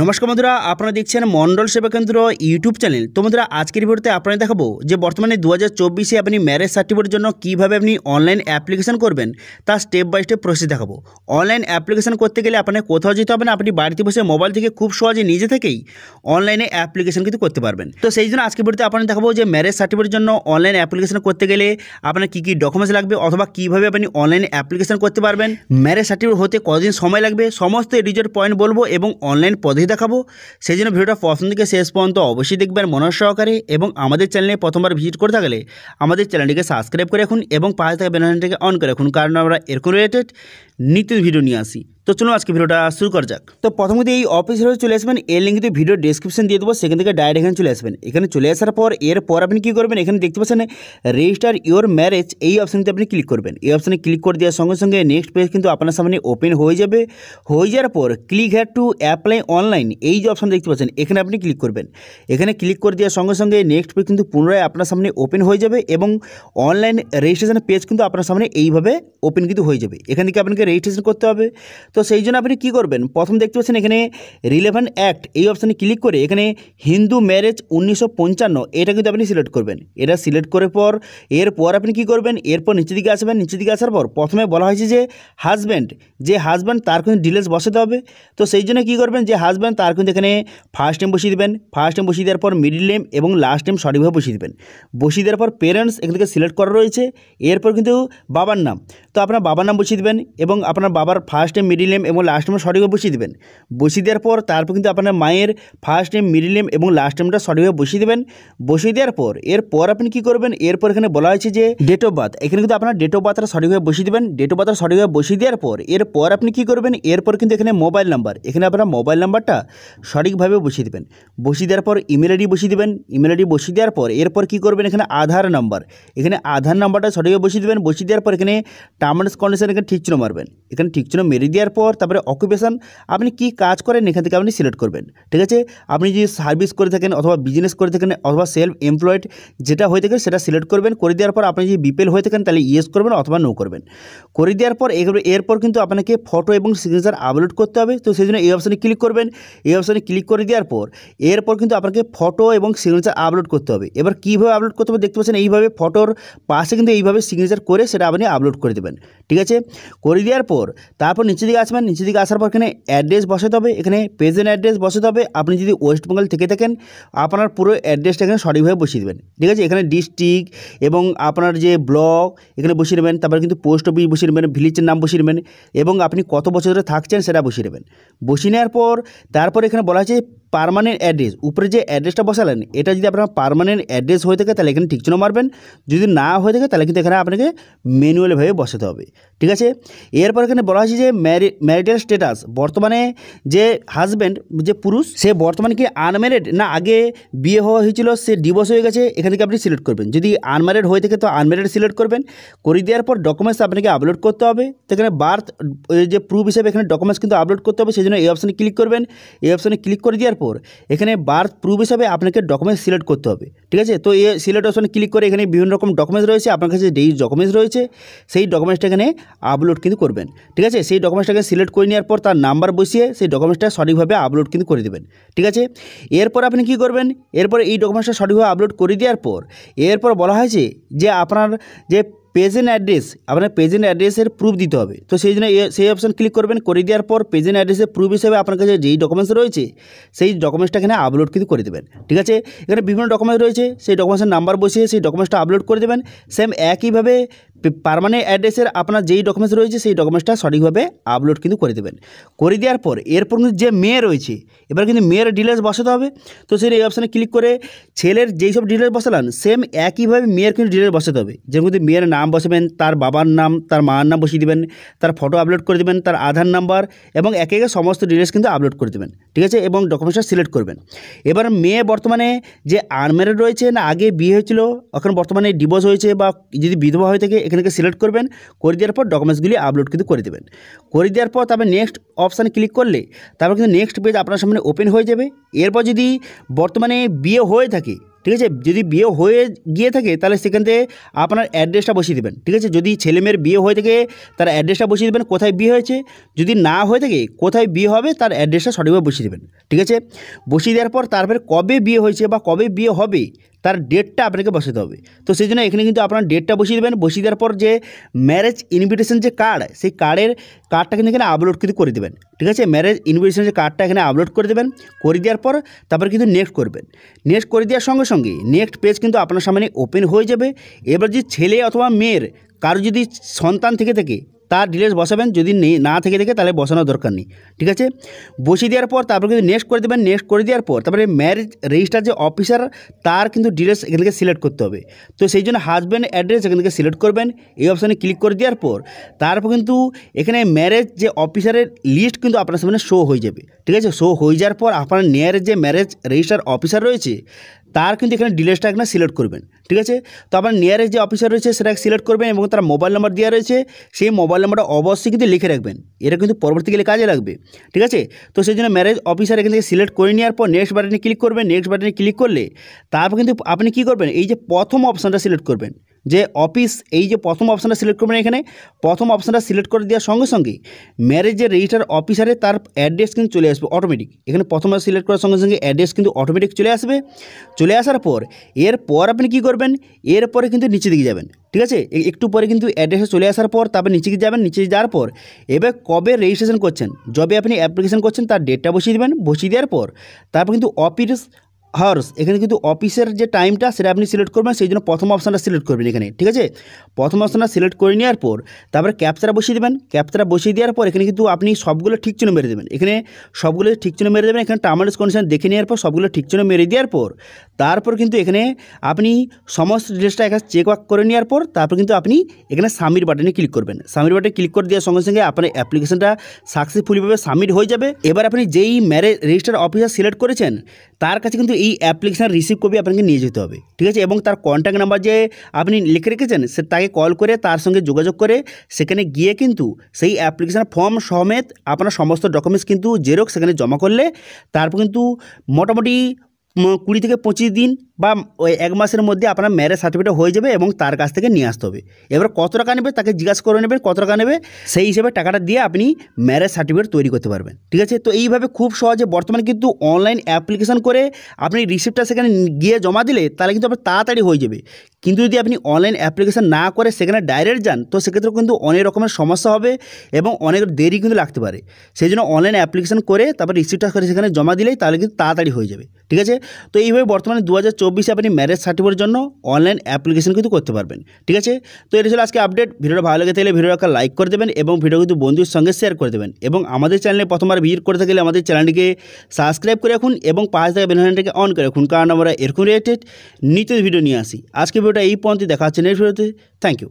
নমস্কার বন্ধুরা আপনারা দেখছেন মন্ডল সেবা কেন্দ্র ইউটিউব চ্যানেল তো বন্ধুরা আজকের ভিডিওতে আপনারা দেখাবো যে বর্তমানে দু হাজার আপনি ম্যারেজ সার্টিফিকেটের জন্য কিভাবে আপনি অনলাইন অ্যাপ্লিকেশন করবেন তা স্টেপ বাই স্টেপ প্রসেস দেখাবো অনলাইন অ্যাপ্লিকেশন করতে গেলে আপনাকে কোথাও যেতে হবে না আপনি বাড়িতে বসে মোবাইল থেকে খুব সহজে নিজে থেকেই অনলাইনে অ্যাপ্লিকেশন কিন্তু করতে পারবেন তো সেই জন্য আজকের ভিডিওতে আপনারা দেখাবো যে ম্যারেজ সার্টিফিকেটের জন্য অনলাইন অ্যাপ্লিকেশন করতে গেলে আপনার কী কী ডকুমেন্টস লাগবে অথবা কীভাবে আপনি অনলাইনে অ্যাপ্লিকেশন করতে পারবেন ম্যারেজ সার্টিফিকেট হতে কদিন সময় লাগবে সমস্ত রিজোর্ট পয়েন্ট বলবো এবং অনলাইন পদ সাথেই দেখাবো সেই জন্য ভিডিওটা প্রথম থেকে শেষ পর্যন্ত অবশ্যই দেখবেন মনোজ সহকারে এবং আমাদের চ্যানেলে প্রথমবার ভিজিট করে থাকলে আমাদের চ্যানেলটিকে সাবস্ক্রাইব করে রাখুন এবং পাশে থাকা বেলানটিকে অন করে রাখুন কারণ আমরা এরকম রিলেটেড নিত্য ভিডিও নিয়ে আসি তো চলুন আজকে ভিডিওটা শুরু করা যাক তো প্রথমে এই অফিসিয়াল ওয়েবসাইট মেন এ লিংকটি ভিডিও ডেসক্রিপশন দিয়ে দেব সেকেন্ডে গিয়ে ডাইরেক্ট এখানে চলে আসবেন এখানে চলে আসার পর এরপর আপনি কি করবেন এখানে দেখতে পাচ্ছেন রেজিস্টার ইওর ম্যারেজ এই অপশনটা আপনি ক্লিক করবেন এই অপশনে ক্লিক করে দেওয়ার সঙ্গে সঙ্গে নেক্সট পেজ কিন্তু আপনার সামনে ওপেন হয়ে যাবে হয়ে যাওয়ার পর click head to apply online এই অপশন দেখতে পাচ্ছেন এখানে আপনি ক্লিক করবেন এখানে ক্লিক করে দেওয়ার সঙ্গে সঙ্গে নেক্সট পেজ কিন্তু পুনরায় আপনার সামনে ওপেন হয়ে যাবে এবং অনলাইন রেজিস্ট্রেশন পেজ কিন্তু আপনার সামনে এই ভাবে ওপেন কিন্তু হয়ে যাবে এখান থেকে আপনি কি রেজিস্ট্রেশন করতে হবে তো সেই জন্য আপনি কি করবেন প্রথম দেখতে পাচ্ছেন এখানে রিলেভেন্ট অ্যাক্ট এই অপশানে ক্লিক করে এখানে হিন্দু ম্যারেজ উনিশশো এটা কিন্তু আপনি সিলেক্ট করবেন এটা সিলেক্ট করার পর এরপর আপনি কি করবেন এরপর নিচের দিকে আসবেন নিচের দিকে আসার পর প্রথমে বলা হয়েছে যে হাজব্যান্ড যে হাজব্যান্ড তার কিন্তু ডিটেলস বসাতে হবে তো সেই জন্য কী করবেন যে হাজব্যান্ড তার কিন্তু এখানে ফার্স্ট টাইম বসিয়ে দেবেন ফার্স্ট টাইম বসিয়ে দেওয়ার পর মিডিল নেম এবং লাস্ট টাইম সঠিকভাবে বসিয়ে দেবেন বসিয়ে দেওয়ার পর পেরেন্টস এখান থেকে সিলেক্ট করা রয়েছে এরপর কিন্তু বাবার নাম তো আপনার বাবার নাম বসিয়ে দেবেন এবং আপনার বাবার ফার্স্ট টাইম মিডিল নেম এবং লাস্ট নেমটা সঠিকভাবে বসিয়ে দেবেন বসিয়ে দেওয়ার পর তারপর কিন্তু আপনার মায়ের ফার্স্ট নেম মিডিল নেম এবং লাস্ট নেমটা সঠিকভাবে বসিয়ে দেবেন বসিয়ে দেওয়ার পর এরপর আপনি কি করবেন এরপর এখানে বলা হয়েছে যে ডেট অফ বার্থ এখানে কিন্তু আপনার ডেট অফ বার্থটা সঠিকভাবে বসিয়ে দেবেন ডেট অফ বার্থটা সঠিকভাবে বসিয়ে দেওয়ার পর এরপর আপনি কি করবেন এরপর কিন্তু এখানে মোবাইল নাম্বার এখানে আপনার মোবাইল নাম্বারটা সঠিকভাবে বসিয়ে দেবেন বসিয়ে দেওয়ার পর ইমেল আইডি বসিয়ে দেবেন ইমেল আইডি বসিয়ে দেওয়ার পর এরপর কি করবেন এখানে আধার নাম্বার এখানে আধার নাম্বারটা সঠিকভাবে বসিয়ে দেবেন বসিয়ে দেওয়ার পর এখানে টার্মস কন্ডিশন এখানে ঠিক চিহ্ন মারবেন এখানে ঠিক চিহ্ন মেরে দেওয়ার দেওয়ার পর তারপরে অকুপেশান আপনি কি কাজ করেন এখান থেকে আপনি সিলেক্ট করবেন ঠিক আছে আপনি যদি সার্ভিস করে থাকেন অথবা বিজনেস করে থাকেন অথবা সেলফ এমপ্লয়েড যেটা হয়ে থাকে সেটা সিলেক্ট করবেন করে দেওয়ার পর আপনি যদি বিপেল হয়ে থাকেন তাহলে ইয়েস করবেন অথবা নো করবেন করে দেওয়ার পর এরপর কিন্তু আপনাকে ফটো এবং সিগনেচার আপলোড করতে হবে তো সেই জন্য এই অপশানে ক্লিক করবেন এই অপশানে ক্লিক করে দেওয়ার পর এরপর কিন্তু আপনাকে ফটো এবং সিগনেচার আপলোড করতে হবে এবার কীভাবে আপলোড করতে হবে দেখতে পাচ্ছেন এইভাবে ফটোর পাশে কিন্তু এইভাবে সিগনেচার করে সেটা আপনি আপলোড করে দেবেন ঠিক আছে করে দেওয়ার পর তারপর নিচে দিকে আসবেন মানে নিচের দিকে আসার পর এখানে অ্যাড্রেস বসাতে হবে এখানে প্রেজেন্ট অ্যাড্রেস বসাতে হবে আপনি যদি ওয়েস্ট বেঙ্গল থেকে থাকেন আপনার পুরো অ্যাড্রেসটা এখানে সঠিকভাবে বসিয়ে দেবেন ঠিক আছে এখানে ডিস্ট্রিক্ট এবং আপনার যে ব্লক এখানে বসিয়ে নেবেন তারপরে কিন্তু পোস্ট অফিস বসিয়ে নেবেন ভিলেজের নাম বসিয়ে নেবেন এবং আপনি কত বছর ধরে থাকছেন সেটা বসিয়ে নেবেন বসিয়ে নেওয়ার পর তারপর এখানে বলা হয়েছে পারমানেন্ট অ্যাড্রেস উপরে যে অ্যাড্রেসটা বসালেন এটা যদি আপনার পারমানেন্ট অ্যাড্রেস হয়ে থাকে তাহলে এখানে ঠিক মারবেন যদি না হয়ে থাকে তাহলে কিন্তু এখানে আপনাকে ম্যানুয়ালভাবে বসাতে হবে ঠিক আছে এরপর এখানে বলা হয়েছে যে ম্যারি ম্যারিটাল স্ট্যাটাস বর্তমানে যে হাজব্যান্ড যে পুরুষ সে বর্তমানে কি আনম্যারিড না আগে বিয়ে হওয়া হয়েছিল সে ডিভোর্স হয়ে গেছে এখান থেকে আপনি সিলেক্ট করবেন যদি আনম্যারিড হয়ে থাকে তো আনম্যারিড সিলেক্ট করবেন করে দেওয়ার পর ডকুমেন্টস আপনাকে আপলোড করতে হবে সেখানে বার্থ যে প্রুফ হিসেবে এখানে ডকুমেন্টস কিন্তু আপলোড করতে হবে সেই জন্য এই অপশানে ক্লিক করবেন এই অপশানে ক্লিক করে দেওয়ার পর এখানে বার্থ প্রুফ হিসাবে আপনাকে ডকুমেন্টস সিলেক্ট করতে হবে ঠিক আছে তো এ সিলেক্ট অপশানে ক্লিক করে এখানে বিভিন্ন রকম ডকুমেন্টস রয়েছে আপনার কাছে যেই ডকুমেন্টস রয়েছে সেই ডকুমেন্টসটা এখানে আপলোড কিন্তু করবেন ঠিক আছে সেই ডকুমেন্টসটাকে সিলেক্ট করে নেওয়ার পর তার নাম্বার বসিয়ে সেই ডকুমেন্টসটা সঠিকভাবে আপলোড কিন্তু করে দেবেন ঠিক আছে এরপর আপনি কি করবেন এরপর এই ডকুমেন্টসটা সঠিকভাবে আপলোড করে দেওয়ার পর এরপর বলা হয়েছে যে আপনার যে প্রেজেন্ট অ্যাড্রেস আপনার প্রেজেন্ট অ্যাড্রেসের প্রুফ দিতে হবে তো সেই জন্য সেই অপশান ক্লিক করবেন করে দেওয়ার পর প্রেজেন্ট অ্যাড্রেসের প্রুফ হিসেবে আপনার কাছে যেই ডকুমেন্টস রয়েছে সেই ডকুমেন্টসটা এখানে আপলোড কিন্তু করে দেবেন ঠিক আছে এখানে বিভিন্ন ডকুমেন্টস রয়েছে সেই ডকুমেন্টসের নাম্বার বসিয়ে সেই ডকুমেন্টসটা আপলোড করে দেবেন সেম একইভাবে পারমানেন্ট অ্যাড্রেসের আপনার যেই ডকুমেন্টস রয়েছে সেই ডকুমেন্টসটা সঠিকভাবে আপলোড কিন্তু করে দেবেন করে দেওয়ার পর এরপর কিন্তু যে মেয়ে রয়েছে এবার কিন্তু মেয়ের ডিটেলস বসাতে হবে তো সেই এই অপশানে ক্লিক করে ছেলের যেই সব ডিটেলস বসালান সেম একইভাবে মেয়ের কিন্তু ডিটেলস বসাতে হবে যেমন কিন্তু মেয়ের নাম বসাবেন তার বাবার নাম তার মার নাম বসিয়ে দেবেন তার ফটো আপলোড করে দেবেন তার আধার নাম্বার এবং একে একে সমস্ত ডিটেলস কিন্তু আপলোড করে দেবেন ঠিক আছে এবং ডকুমেন্টসটা সিলেক্ট করবেন এবার মেয়ে বর্তমানে যে আনম্যারেড রয়েছে না আগে বিয়ে হয়েছিল এখন বর্তমানে ডিভোর্স হয়েছে বা যদি বিধবা হয়ে থাকে এখানে সিলেক্ট করবেন করে দেওয়ার পর ডকুমেন্টসগুলি আপলোড কিন্তু করে দেবেন করে দেওয়ার পর তারপরে নেক্সট অপশান ক্লিক করলে তারপর কিন্তু নেক্সট পেজ আপনার সামনে ওপেন হয়ে যাবে এরপর যদি বর্তমানে বিয়ে হয়ে থাকে ঠিক আছে যদি বিয়ে হয়ে গিয়ে থাকে তাহলে সেখান থেকে আপনার অ্যাড্রেসটা বসিয়ে দেবেন ঠিক আছে যদি ছেলেমেয়ের বিয়ে হয়ে থাকে তার অ্যাড্রেসটা বসিয়ে দেবেন কোথায় বিয়ে হয়েছে যদি না হয়ে থাকে কোথায় বিয়ে হবে তার অ্যাড্রেসটা সঠিকভাবে বসিয়ে দেবেন ঠিক আছে বসিয়ে দেওয়ার পর তারপরে কবে বিয়ে হয়েছে বা কবে বিয়ে হবে তার ডেটটা আপনাকে বসাতে হবে তো সেই জন্য এখানে কিন্তু আপনার ডেটটা বসিয়ে দেবেন বসিয়ে দেওয়ার পর যে ম্যারেজ ইনভিটেশন যে কার্ড সেই কার্ডের কার্ডটা কিন্তু এখানে আপলোড কিন্তু করে দেবেন ঠিক আছে ম্যারেজ ইনভিটেশন যে কার্ডটা এখানে আপলোড করে দেবেন করে দেওয়ার পর তারপর কিন্তু নেক্সট করবেন নেক্সট করে দেওয়ার সঙ্গে সঙ্গে নেক্সট পেজ কিন্তু আপনার সামনে ওপেন হয়ে যাবে এবার যদি ছেলে অথবা মেয়ের কারো যদি সন্তান থেকে থেকে তার ডিটেলস বসাবেন যদি নেই না থেকে থাকে তাহলে বসানোর দরকার নেই ঠিক আছে বসিয়ে দেওয়ার পর তারপর কিন্তু নেক্সট করে দেবেন নেক্সট করে দেওয়ার পর তারপরে ম্যারেজ রেজিস্টার যে অফিসার তার কিন্তু ডিটেলস এখান থেকে সিলেক্ট করতে হবে তো সেই জন্য হাজব্যান্ড অ্যাড্রেস এখান থেকে সিলেক্ট করবেন এই অপশানে ক্লিক করে দেওয়ার পর তারপর কিন্তু এখানে ম্যারেজ যে অফিসারের লিস্ট কিন্তু আপনার সামনে শো হয়ে যাবে ঠিক আছে শো হয়ে যাওয়ার পর আপনার নেয়ারের যে ম্যারেজ রেজিস্টার অফিসার রয়েছে তার কিন্তু এখানে ডিলেসটা এখানে সিলেক্ট করবেন ঠিক আছে তো আপনার নিয়ারেস্ট যে অফিসার রয়েছে সেটা সিলেক্ট করবেন এবং তার মোবাইল নাম্বার দেওয়া রয়েছে সেই মোবাইল নাম্বারটা অবশ্যই কিন্তু লিখে রাখবেন এটা কিন্তু পরবর্তীকালে কাজে লাগবে ঠিক আছে তো সেই জন্য ম্যারেজ অফিসার এখান থেকে সিলেক্ট করে নেওয়ার পর নেক্সট বাটনে ক্লিক করবেন নেক্সট বাটনে ক্লিক করলে তারপর কিন্তু আপনি কি করবেন এই যে প্রথম অপশানটা সিলেক্ট করবেন যে অফিস এই যে প্রথম অপশানটা সিলেক্ট করবেন এখানে প্রথম অপশানটা সিলেক্ট করে দেওয়ার সঙ্গে সঙ্গে ম্যারেজের রেজিস্টার অফিসারে তার অ্যাড্রেস কিন্তু চলে আসবে অটোমেটিক এখানে প্রথম সিলেক্ট করার সঙ্গে সঙ্গে অ্যাড্রেস কিন্তু অটোমেটিক চলে আসবে চলে আসার পর এরপর আপনি কি করবেন এরপরে কিন্তু নিচে দিকে যাবেন ঠিক আছে একটু পরে কিন্তু অ্যাড্রেসে চলে আসার পর তারপর নিচে যাবেন নিচে যাওয়ার পর এবার কবে রেজিস্ট্রেশন করছেন যবে আপনি অ্যাপ্লিকেশন করছেন তার ডেটটা বসিয়ে দেবেন বসিয়ে দেওয়ার পর তারপর কিন্তু অফিস হার্স এখানে কিন্তু অফিসের যে টাইমটা সেটা আপনি সিলেক্ট করবেন সেই জন্য প্রথম অপশানটা সিলেক্ট করবেন এখানে ঠিক আছে প্রথম অপশানটা সিলেক্ট করে নেওয়ার পর তারপরে ক্যাপচারা বসিয়ে দেবেন ক্যাপচারা বসিয়ে দেওয়ার পর এখানে কিন্তু আপনি সবগুলো ঠিক চিহ্ন মেরে দেবেন এখানে সবগুলো ঠিক চিহ্ন মেরে দেবেন এখানে টার্মস কন্ডিশন দেখে নেওয়ার পর সবগুলো ঠিক চিহ্ন মেরে দেওয়ার পর তারপর কিন্তু এখানে আপনি সমস্ত ডিটেলসটা এখানে চেক ওয়াক করে নেওয়ার পর তারপর কিন্তু আপনি এখানে সামির বাটনে ক্লিক করবেন সামির বাটনে ক্লিক করে দেওয়ার সঙ্গে সঙ্গে আপনার অ্যাপ্লিকেশনটা সাকসেসফুলিভাবে সাবমিট হয়ে যাবে এবার আপনি যেই ম্যারেজ রেজিস্টার অফিসার সিলেক্ট করেছেন তার কাছে কিন্তু এই অ্যাপ্লিকেশান রিসিভ কপি আপনাকে নিয়ে যেতে হবে ঠিক আছে এবং তার কন্ট্যাক্ট নাম্বার যে আপনি লিখে রেখেছেন সে তাকে কল করে তার সঙ্গে যোগাযোগ করে সেখানে গিয়ে কিন্তু সেই অ্যাপ্লিকেশান ফর্ম সমেত আপনার সমস্ত ডকুমেন্টস কিন্তু জেরক্স সেখানে জমা করলে তারপর কিন্তু মোটামুটি কুড়ি থেকে পঁচিশ দিন বা ওই এক মাসের মধ্যে আপনার ম্যারেজ সার্টিফিকেট হয়ে যাবে এবং তার কাছ থেকে নিয়ে আসতে হবে এবার কত টাকা নেবে তাকে জিজ্ঞাসা করে নেবেন কত টাকা নেবে সেই হিসেবে টাকাটা দিয়ে আপনি ম্যারেজ সার্টিফিকেট তৈরি করতে পারবেন ঠিক আছে তো এইভাবে খুব সহজে বর্তমানে কিন্তু অনলাইন অ্যাপ্লিকেশন করে আপনি রিসিপ্টটা সেখানে গিয়ে জমা দিলে তাহলে কিন্তু আপনার তাড়াতাড়ি হয়ে যাবে কিন্তু যদি আপনি অনলাইন অ্যাপ্লিকেশন না করে সেখানে ডাইরেক্ট যান তো সেক্ষেত্রে কিন্তু অনেক রকমের সমস্যা হবে এবং অনেক দেরি কিন্তু লাগতে পারে সেই জন্য অনলাইন অ্যাপ্লিকেশন করে তারপর রিসিপ্টটা করে সেখানে জমা দিলেই তাহলে কিন্তু তাড়াতাড়ি হয়ে যাবে ঠিক আছে তো এইভাবে বর্তমানে দু চব্বিশে আপনি ম্যারেজ সার্টিফিকেটের জন্য অনলাইন অ্যাপ্লিকেশন কিন্তু করতে পারবেন ঠিক আছে তো এটা ছিল আজকে আপডেট ভিডিওটা ভালো লেগে থাকলে একটা লাইক করে দেবেন এবং ভিডিও কিন্তু বন্ধুর সঙ্গে শেয়ার করে দেবেন এবং আমাদের চ্যানেলে প্রথমবার ভিজিট করতে গেলে আমাদের চ্যানেলটিকে সাবস্ক্রাইব করে রাখুন এবং পাঁচ থেকে বেনারটাকে অন করে রাখুন কারণ আমরা এরকম রিলেটেড নিত্য ভিডিও নিয়ে আসি আজকে ভিডিওটা এই পর্যন্ত দেখা হচ্ছে নেক্সট ভিডিওতে থ্যাংক ইউ